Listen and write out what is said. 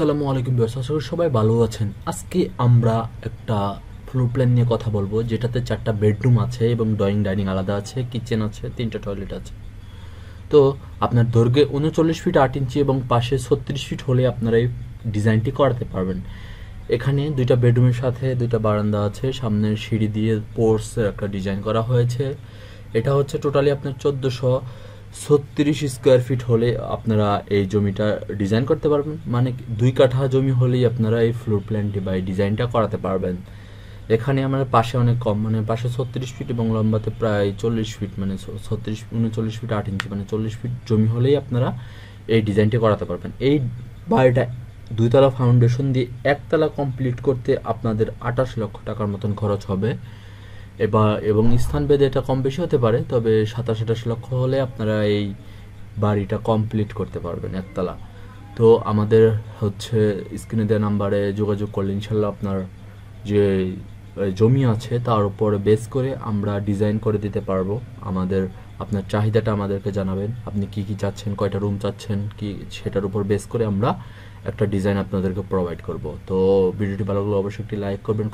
আসসালামু আলাইকুম বিয়ার্স আশা করি সবাই ভালো আছেন আজকে আমরা একটা ফ্লোর প্ল্যান নিয়ে কথা বলবো যেটাতে চারটা বেডরুম আছে এবং ড্রয়িং ডাইনিং আলাদা আছে কিচেন আছে তিনটা টয়লেট আছে তো আপনার দৈর্ঘ্যে উনচল্লিশ ফিট আট ইঞ্চি এবং পাশে ছত্রিশ ফিট হলে আপনারা এই ডিজাইনটি করাতে পারবেন এখানে দুইটা বেডরুমের সাথে দুইটা বারান্দা আছে সামনের সিঁড়ি দিয়ে পোর্সের একটা ডিজাইন করা হয়েছে এটা হচ্ছে টোটালি আপনার চোদ্দোশো ছত্রিশ স্কোয়ার ফিট হলে আপনারা এই জমিটা ডিজাইন করতে পারবেন মানে দুই কাঠা জমি হলেই আপনারা এই ফ্লোর প্ল্যানটি বা এই ডিজাইনটা করাতে পারবেন এখানে আমার পাশে অনেক কম মানে পাশে ছত্রিশ ফিট এবং লম্বাতে প্রায় চল্লিশ ফিট মানে ছত্রিশ উনচল্লিশ ফিট আট ইঞ্চি মানে চল্লিশ ফিট জমি হলেই আপনারা এই ডিজাইনটি করাতে পারবেন এই বাড়িটা দুইতলা ফাউন্ডেশন দিয়ে একতলা কমপ্লিট করতে আপনাদের আঠাশ লক্ষ টাকার মতন খরচ হবে এবার এবং স্থানভেদে এটা কম বেশি হতে পারে তবে সাতাশ আঠাশ লক্ষ হলে আপনারা এই বাড়িটা কমপ্লিট করতে পারবেন একতলা তো আমাদের হচ্ছে স্ক্রিনে দেওয়া নাম্বারে যোগাযোগ করলে ইনশাল্লাহ আপনার যে জমি আছে তার উপর বেস করে আমরা ডিজাইন করে দিতে পারবো আমাদের আপনার চাহিদাটা আমাদেরকে জানাবেন আপনি কি কি চাচ্ছেন কয়টা রুম চাচ্ছেন কি সেটার উপর বেস করে আমরা একটা ডিজাইন আপনাদেরকে প্রোভাইড করব তো ভিডিওটি ভালো লাগলে অবশ্যই একটি লাইক করবেন